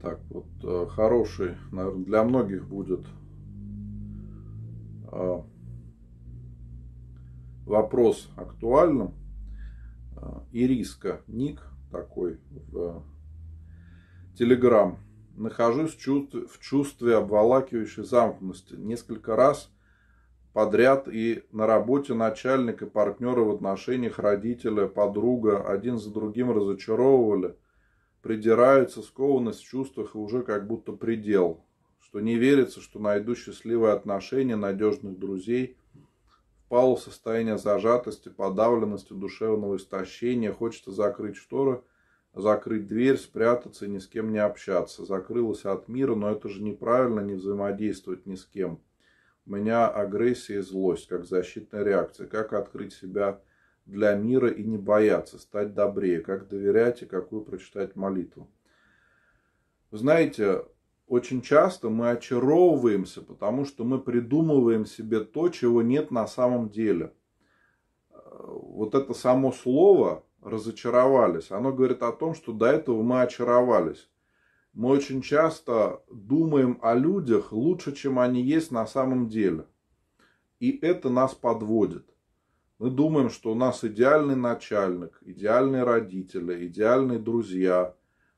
Так, вот э, хороший, наверное, для многих будет э, вопрос актуальным. Э, Ириска, ник такой в Телеграм. Нахожусь в чувстве, обволакивающей замкнутости. Несколько раз подряд и на работе начальника, партнеры в отношениях родителя, подруга один за другим разочаровывали – придираются, скованность в чувствах и уже как будто предел, что не верится, что найду счастливые отношения, надежных друзей, впал в состояние зажатости, подавленности, душевного истощения, хочется закрыть шторы, закрыть дверь, спрятаться и ни с кем не общаться. Закрылась от мира, но это же неправильно не взаимодействовать ни с кем. У меня агрессия и злость, как защитная реакция. Как открыть себя для мира и не бояться, стать добрее, как доверять и какую прочитать молитву. Вы знаете, очень часто мы очаровываемся, потому что мы придумываем себе то, чего нет на самом деле. Вот это само слово разочаровались, оно говорит о том, что до этого мы очаровались. Мы очень часто думаем о людях лучше, чем они есть на самом деле. И это нас подводит. Мы думаем, что у нас идеальный начальник, идеальные родители, идеальные друзья.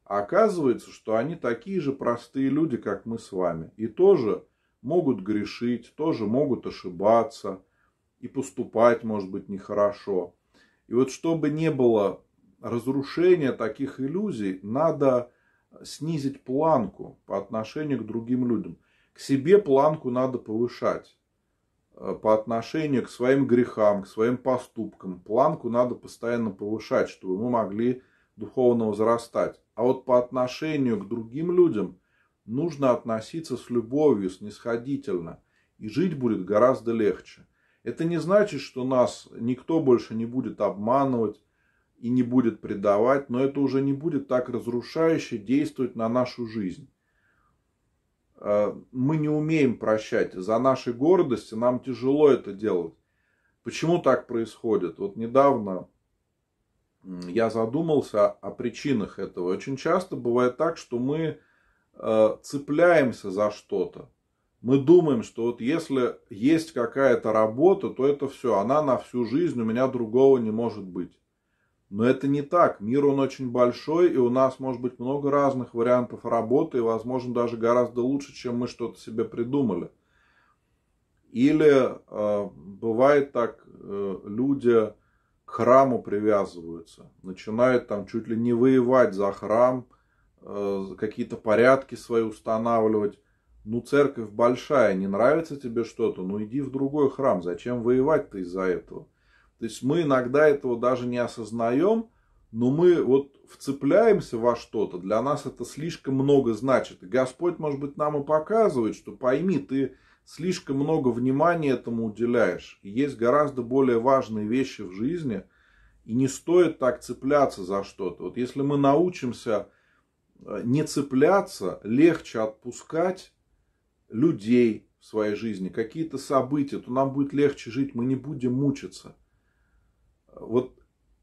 А оказывается, что они такие же простые люди, как мы с вами. И тоже могут грешить, тоже могут ошибаться и поступать, может быть, нехорошо. И вот чтобы не было разрушения таких иллюзий, надо снизить планку по отношению к другим людям. К себе планку надо повышать. Э, по отношению к своим грехам, к своим поступкам. Планку надо постоянно повышать, чтобы мы могли духовно возрастать. А вот по отношению к другим людям нужно относиться с любовью, снисходительно. И жить будет гораздо легче. Это не значит, что нас никто больше не будет обманывать и не будет предавать, но это уже не будет так разрушающе действовать на нашу жизнь. Э, мы не умеем прощать. За нашей гордости нам тяжело это делать. Почему так происходит? Вот недавно я задумался о причинах этого. Очень часто бывает так, что мы э, цепляемся за что-то. Мы думаем, что вот если есть какая-то работа, то это все, она на всю жизнь, у меня другого не может быть. Но это не так. Мир он очень большой, и у нас может быть много разных вариантов работы, и, возможно, даже гораздо лучше, чем мы что-то себе придумали. Или э, бывает так, э, люди к храму привязываются, начинают там чуть ли не воевать за храм, э, какие-то порядки свои устанавливать. Ну, церковь большая, не нравится тебе что-то, ну иди в другой храм, зачем воевать ты из-за этого? То есть мы иногда этого даже не осознаем, но мы вот вцепляемся во что-то, для нас это слишком много значит. И Господь, может быть, нам и показывает, что пойми, ты слишком много внимания этому уделяешь. И есть гораздо более важные вещи в жизни, и не стоит так цепляться за что-то. Вот если мы научимся э, не цепляться, легче отпускать людей в своей жизни, какие-то события, то нам будет легче жить, мы не будем мучиться. Вот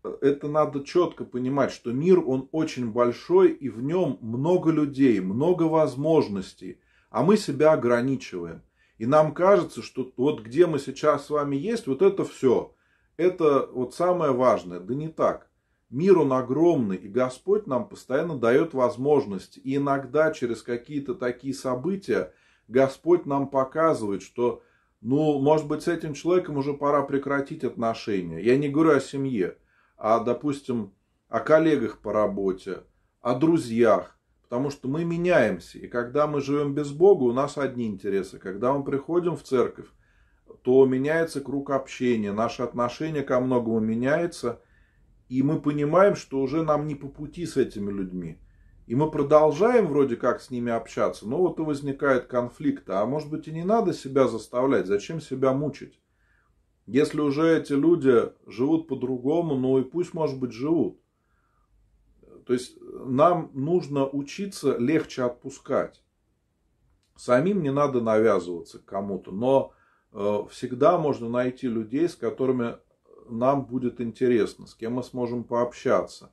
э, это надо четко понимать, что мир, он очень большой, и в нем много людей, много возможностей, а мы себя ограничиваем. И нам кажется, что вот где мы сейчас с вами есть, вот это все. Это вот самое важное. Да не так. Мир, он огромный, и Господь нам постоянно дает возможность, И иногда через какие-то такие события Господь нам показывает, что ну, может быть, с этим человеком уже пора прекратить отношения. Я не говорю о семье, а, допустим, о коллегах по работе, о друзьях. Потому что мы меняемся. И когда мы живем без Бога, у нас одни интересы. Когда мы приходим в церковь, то меняется круг общения. Наше отношение ко многому меняется. И мы понимаем, что уже нам не по пути с этими людьми. И мы продолжаем вроде как с ними общаться, но вот и возникает конфликт. А может быть и не надо себя заставлять, зачем себя мучить? Если уже эти люди живут по-другому, ну и пусть, может быть, живут. То есть нам нужно учиться легче отпускать. Самим не надо навязываться к кому-то, но э, всегда можно найти людей, с которыми нам будет интересно, с кем мы сможем пообщаться.